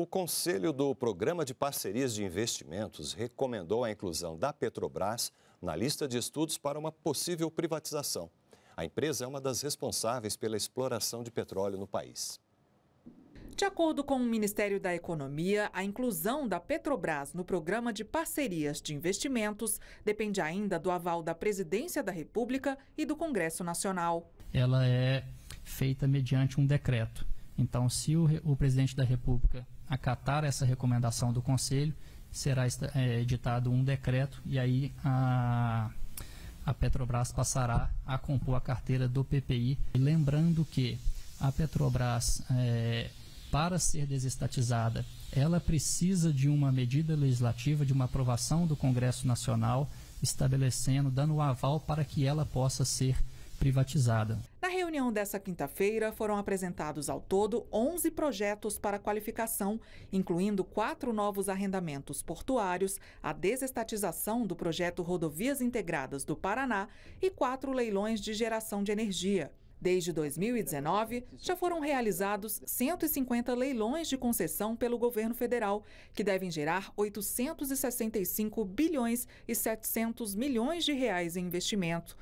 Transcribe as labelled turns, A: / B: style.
A: O Conselho do Programa de Parcerias de Investimentos recomendou a inclusão da Petrobras na lista de estudos para uma possível privatização. A empresa é uma das responsáveis pela exploração de petróleo no país.
B: De acordo com o Ministério da Economia, a inclusão da Petrobras no programa de parcerias de investimentos depende ainda do aval da Presidência da República e do Congresso Nacional.
C: Ela é feita mediante um decreto. Então, se o, o presidente da República acatar essa recomendação do Conselho, será é, editado um decreto e aí a, a Petrobras passará a compor a carteira do PPI. E lembrando que a Petrobras, é, para ser desestatizada, ela precisa de uma medida legislativa, de uma aprovação do Congresso Nacional, estabelecendo, dando o um aval para que ela possa ser privatizada
B: reunião dessa quinta-feira foram apresentados ao todo 11 projetos para qualificação, incluindo quatro novos arrendamentos portuários, a desestatização do projeto Rodovias Integradas do Paraná e quatro leilões de geração de energia. Desde 2019, já foram realizados 150 leilões de concessão pelo governo federal, que devem gerar 865 bilhões e 700 milhões de reais em investimento.